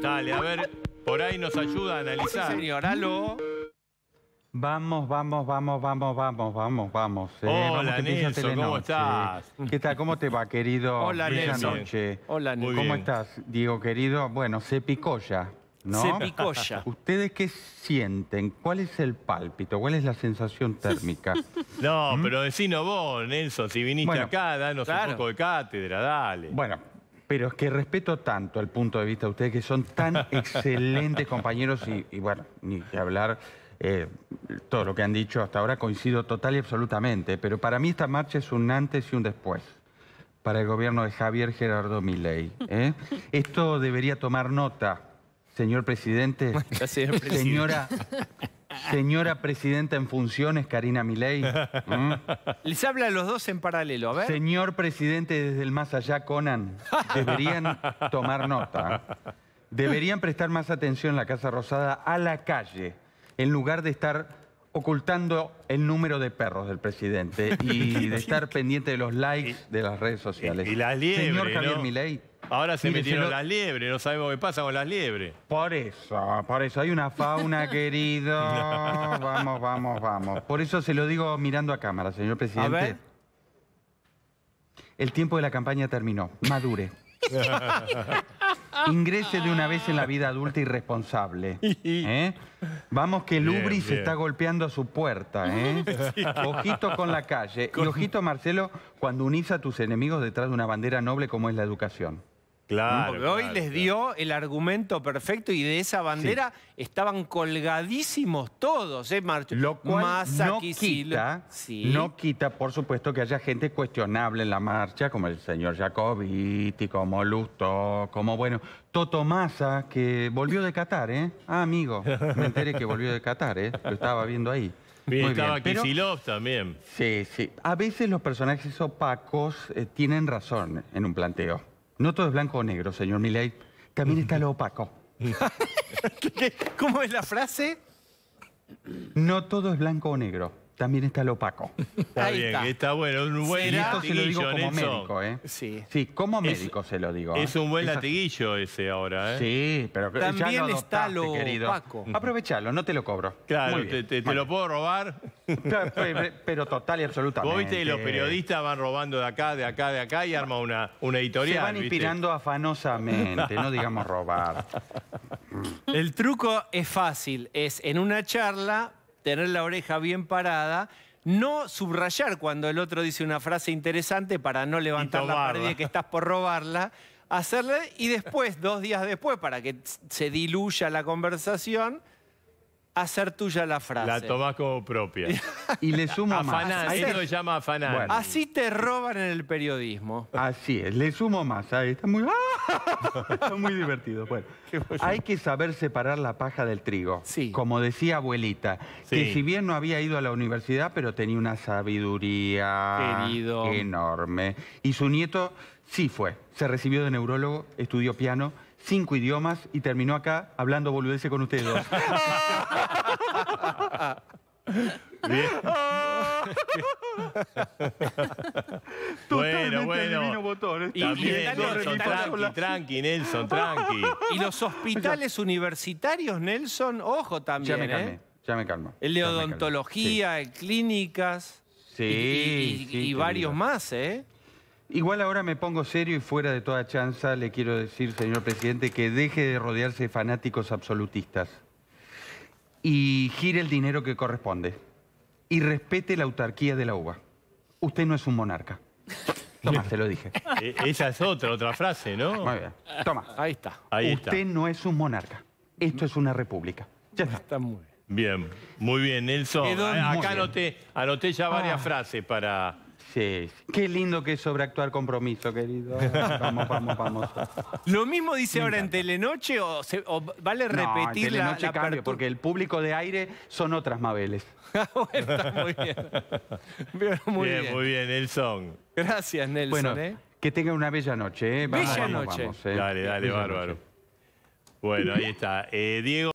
Dale, a ver, por ahí nos ayuda a analizar. señor, aló. Vamos, vamos, vamos, vamos, vamos, vamos, vamos. Eh. Hola, Nelson, ¿cómo estás? ¿Qué tal? ¿Cómo te va, querido? Hola, Nelson. Hola, Nelson. ¿Cómo estás, Diego, querido? Bueno, se picó ¿no? Se picó ¿Ustedes qué sienten? ¿Cuál es el pálpito? ¿Cuál es la sensación térmica? no, pero decino vos, Nelson, si viniste acá, danos un poco de cátedra, dale. Bueno, pero es que respeto tanto el punto de vista de ustedes, que son tan excelentes compañeros y, bueno, ni hablar. Eh, todo lo que han dicho hasta ahora coincido total y absolutamente, pero para mí esta marcha es un antes y un después para el gobierno de Javier Gerardo Milei. ¿eh? Esto debería tomar nota, señor presidente, señora Señora presidenta en funciones, Karina Milei. ¿Mm? Les habla a los dos en paralelo, a ver. Señor presidente desde el más allá, Conan. Deberían tomar nota. Deberían prestar más atención la Casa Rosada a la calle, en lugar de estar ocultando el número de perros del presidente y de estar pendiente de los likes de las redes sociales. Señor Javier Milei, Ahora se metieron las liebres, no sabemos qué pasa con las liebres. Por eso, por eso. Hay una fauna, querido. Vamos, vamos, vamos. Por eso se lo digo mirando a cámara, señor presidente. El tiempo de la campaña terminó. Madure. Ingrese de una vez en la vida adulta y responsable. ¿eh? Vamos que el Lubri se está golpeando a su puerta. ¿eh? Ojito con la calle. Y ojito, Marcelo, cuando unís a tus enemigos detrás de una bandera noble como es la educación. Claro. hoy les dio el argumento perfecto y de esa bandera estaban colgadísimos todos, ¿eh, Marcho? Lo cual no, quita, por supuesto, que haya gente cuestionable en la marcha, como el señor Jacobiti, como Lusto, como, bueno, Toto Massa, que volvió de Qatar, ¿eh? Ah, amigo, me enteré que volvió de Qatar, ¿eh? Lo estaba viendo ahí. Bien, estaba bien. también. Sí, sí. A veces los personajes opacos eh, tienen razón en un planteo. No todo es blanco o negro, señor Milei. También está lo opaco. ¿Cómo es la frase? No todo es blanco o negro también está lo opaco. Está Ahí bien, está. está bueno. Un buen y esto se lo digo como médico, ¿eh? Sí. Sí, como médico se lo digo. Es ¿eh? un buen latiguillo ese ahora, ¿eh? Sí, pero también está lo opaco. Aprovechalo, no te lo cobro. Claro, te, lo puedo robar. Pero, total y absolutamente. Vos Viste, los periodistas van robando de acá, de acá, de acá y arma una, una editorial. Se van inspirando afanosamente, no digamos robar. El truco es fácil, es en una charla tener la oreja bien parada, no subrayar cuando el otro dice una frase interesante para no levantar la pared que estás por robarla, hacerle y después, dos días después, para que se diluya la conversación, hacer tuya la frase. La tomás como propia. y le sumo afanás, más. Ahí lo llama afanar. Así te roban en el periodismo. Así es, le sumo más. está muy... divertido. hay que saber separar la paja del trigo. Sí. Como decía abuelita, que si bien no había ido a la universidad, pero tenía una sabiduría enorme. Y su nieto sí fue. Se recibió de neurólogo, estudió piano cinco idiomas y terminó acá hablando boludeces con ustedes dos. Bien. bueno, bueno. Botón, este. y, Nelson, tranqui, tranqui, Nelson, tranqui. Y los hospitales universitarios, Nelson, ojo también. Ya me ¿eh? calmé, ya me calmo. El de odontología, clínicas. Sí, y, varios más, ¿eh? Igual ahora me pongo serio y fuera de toda chanza le quiero decir, señor presidente, que deje de rodearse de fanáticos absolutistas y gire el dinero que corresponde y respete la autarquía de la UBA. Usted no es un monarca. Toma, te lo dije. E-, esa es otra, otra frase, ¿no? Toma. Ahí está. Usted no es un monarca. Esto es una república. Ya está. muy bien. bien. muy bien, Nelson. Eh, acá anoté, ya varias frases para qué lindo que es sobreactuar compromiso, querido. Vamos, vamos, vamos. ¿Lo mismo dice ahora en Telenoche o, o vale repetir en Telenoche la, porque el público de aire son otras Mabeles. Ah, está muy bien. muy bien, Nelson. Gracias, Nelson. Bueno, ¿eh? que tenga una bella noche. ¿eh? bella noche. ¿eh? Dale, dale, bárbaro. Bueno, ahí está. Diego.